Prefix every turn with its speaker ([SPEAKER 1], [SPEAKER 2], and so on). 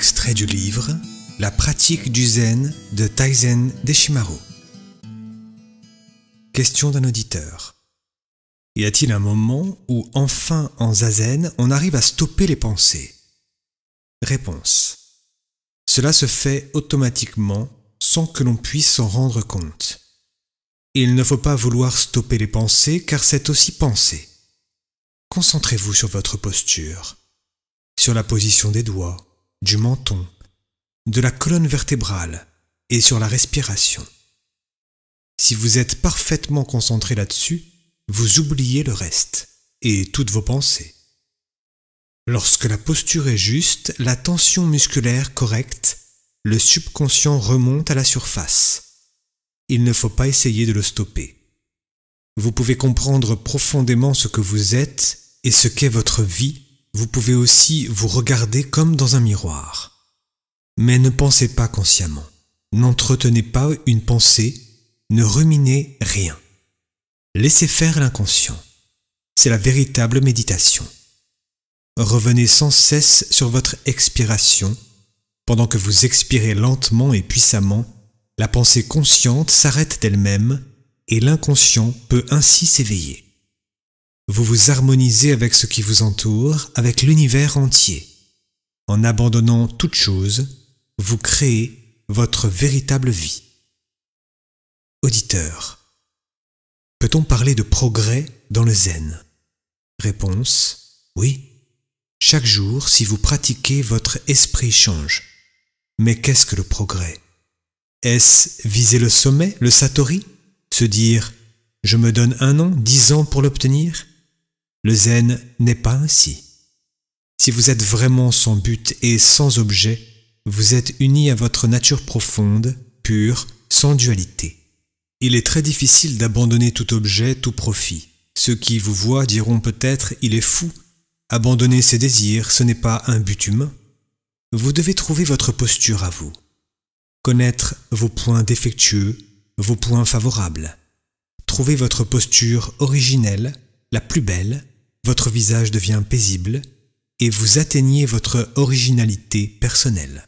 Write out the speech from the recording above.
[SPEAKER 1] Extrait du livre La pratique du zen de Taizen Deshimaru. Question d'un auditeur. Y a-t-il un moment où enfin en zazen on arrive à stopper les pensées Réponse. Cela se fait automatiquement sans que l'on puisse s'en rendre compte. Il ne faut pas vouloir stopper les pensées car c'est aussi penser. Concentrez-vous sur votre posture, sur la position des doigts, du menton, de la colonne vertébrale et sur la respiration. Si vous êtes parfaitement concentré là-dessus, vous oubliez le reste et toutes vos pensées. Lorsque la posture est juste, la tension musculaire correcte, le subconscient remonte à la surface. Il ne faut pas essayer de le stopper. Vous pouvez comprendre profondément ce que vous êtes et ce qu'est votre vie vous pouvez aussi vous regarder comme dans un miroir. Mais ne pensez pas consciemment. N'entretenez pas une pensée, ne ruminez rien. Laissez faire l'inconscient. C'est la véritable méditation. Revenez sans cesse sur votre expiration. Pendant que vous expirez lentement et puissamment, la pensée consciente s'arrête d'elle-même et l'inconscient peut ainsi s'éveiller vous vous harmonisez avec ce qui vous entoure, avec l'univers entier. En abandonnant toute chose, vous créez votre véritable vie. Auditeur, peut-on parler de progrès dans le zen Réponse, oui. Chaque jour, si vous pratiquez, votre esprit change. Mais qu'est-ce que le progrès Est-ce viser le sommet, le satori Se dire ⁇ Je me donne un an, dix ans pour l'obtenir ?⁇ le zen n'est pas ainsi. Si vous êtes vraiment sans but et sans objet, vous êtes unis à votre nature profonde, pure, sans dualité. Il est très difficile d'abandonner tout objet, tout profit. Ceux qui vous voient diront peut-être il est fou. Abandonner ses désirs, ce n'est pas un but humain. Vous devez trouver votre posture à vous. Connaître vos points défectueux, vos points favorables. Trouver votre posture originelle, la plus belle, votre visage devient paisible et vous atteignez votre originalité personnelle.